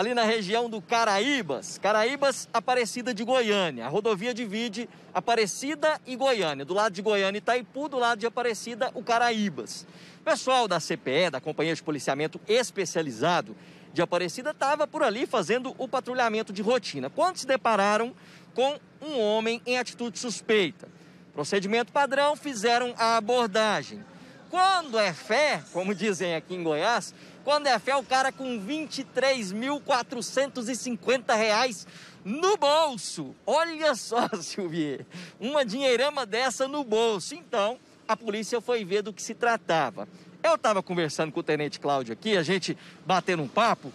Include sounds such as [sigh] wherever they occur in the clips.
ali na região do Caraíbas. Caraíbas, Aparecida de Goiânia. A rodovia divide Aparecida e Goiânia. Do lado de Goiânia, Itaipu, do lado de Aparecida, o Caraíbas. O pessoal da CPE, da Companhia de Policiamento Especializado de Aparecida, estava por ali fazendo o patrulhamento de rotina. Quando se depararam com um homem em atitude suspeita. Procedimento padrão, fizeram a abordagem. Quando é fé, como [laughs] dizem aqui em Goiás, quando é fé, o cara com R$ 23.450 no bolso. Olha só, [laughs] Silvier, uma dinheirama dessa no bolso. Então, a polícia foi ver do que se tratava. Eu estava conversando com o Tenente Cláudio aqui, a gente batendo um papo.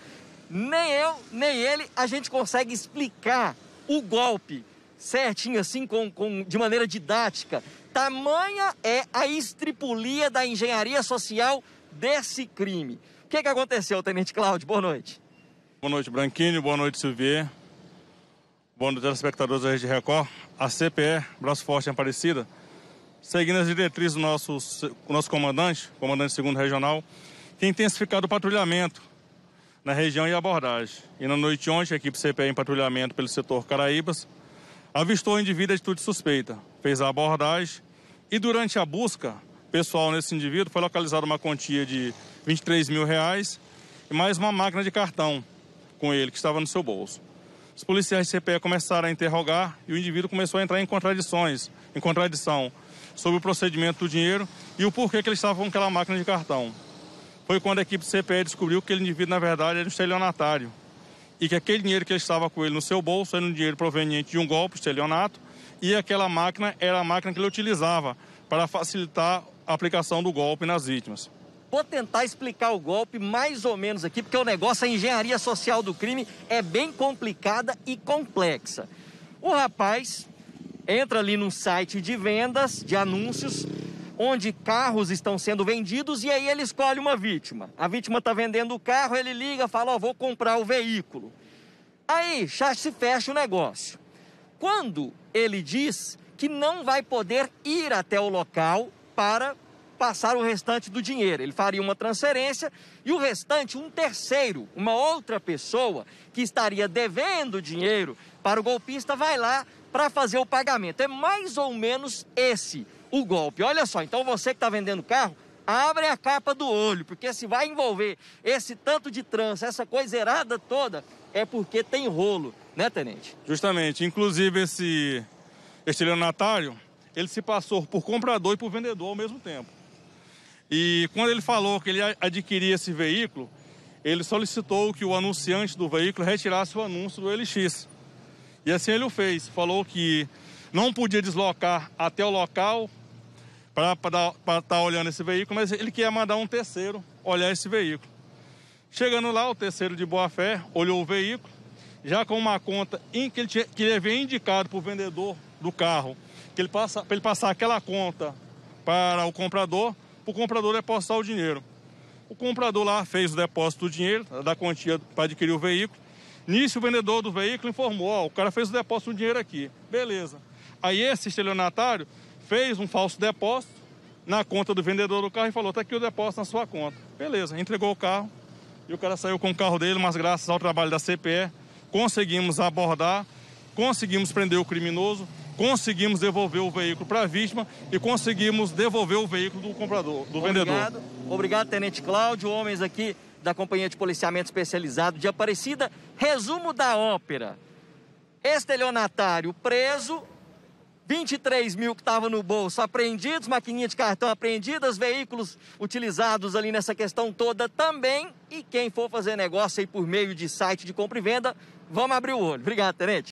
Nem eu, nem ele, a gente consegue explicar o golpe certinho, assim, com, com, de maneira didática. Tamanha é a estripulia da engenharia social desse crime. O que, que aconteceu, Tenente Cláudio? Boa noite. Boa noite, Branquinho. Boa noite, Silvier. Boa noite, telespectadores da Rede Record. A CPE, Braço Forte em Aparecida, seguindo as diretrizes do nosso, nosso comandante, comandante segundo regional, tem intensificado o patrulhamento na região e abordagem. E na noite de ontem, a equipe CPE em patrulhamento pelo setor Caraíbas avistou o indivíduo de atitude suspeita, fez a abordagem e durante a busca pessoal nesse indivíduo foi localizada uma quantia de 23 mil reais e mais uma máquina de cartão com ele, que estava no seu bolso. Os policiais de CPE começaram a interrogar e o indivíduo começou a entrar em contradições, em contradição sobre o procedimento do dinheiro e o porquê que ele estava com aquela máquina de cartão. Foi quando a equipe do CPE descobriu que aquele indivíduo, na verdade, era um estelionatário e que aquele dinheiro que ele estava com ele no seu bolso era um dinheiro proveniente de um golpe, estelionato, e aquela máquina era a máquina que ele utilizava para facilitar a aplicação do golpe nas vítimas. Vou tentar explicar o golpe mais ou menos aqui, porque o negócio, a engenharia social do crime é bem complicada e complexa. O rapaz entra ali num site de vendas, de anúncios, onde carros estão sendo vendidos e aí ele escolhe uma vítima. A vítima está vendendo o carro, ele liga, fala: Ó, oh, vou comprar o veículo. Aí já se fecha o negócio. Quando ele diz que não vai poder ir até o local para passar o restante do dinheiro. Ele faria uma transferência e o restante, um terceiro, uma outra pessoa que estaria devendo dinheiro para o golpista, vai lá para fazer o pagamento. É mais ou menos esse o golpe. Olha só, então você que está vendendo carro, abre a capa do olho, porque se vai envolver esse tanto de trança, essa coisa errada toda, é porque tem rolo, né, tenente? Justamente. Inclusive, esse estelionatário, ele se passou por comprador e por vendedor ao mesmo tempo. E quando ele falou que ele adquiria esse veículo, ele solicitou que o anunciante do veículo retirasse o anúncio do LX. E assim ele o fez. Falou que não podia deslocar até o local para estar tá olhando esse veículo, mas ele queria mandar um terceiro olhar esse veículo. Chegando lá, o terceiro de boa fé olhou o veículo, já com uma conta em que ele, tinha, que ele havia indicado para o vendedor do carro, que ele passa, para ele passar aquela conta para o comprador, para o comprador depositar o dinheiro. O comprador lá fez o depósito do dinheiro, da quantia para adquirir o veículo. Nisso, o vendedor do veículo informou: ó, o cara fez o depósito do dinheiro aqui. Beleza. Aí, esse estelionatário fez um falso depósito na conta do vendedor do carro e falou: tá aqui o depósito na sua conta. Beleza. Entregou o carro e o cara saiu com o carro dele, mas graças ao trabalho da CPE, conseguimos abordar, conseguimos prender o criminoso conseguimos devolver o veículo para a vítima e conseguimos devolver o veículo do comprador, do vendedor. Obrigado, Tenente Cláudio, homens aqui da Companhia de Policiamento Especializado de Aparecida. Resumo da ópera. Estelionatário preso, 23 mil que estava no bolso apreendidos, maquininha de cartão apreendidas, veículos utilizados ali nessa questão toda também. E quem for fazer negócio aí por meio de site de compra e venda, vamos abrir o olho. Obrigado, Tenente.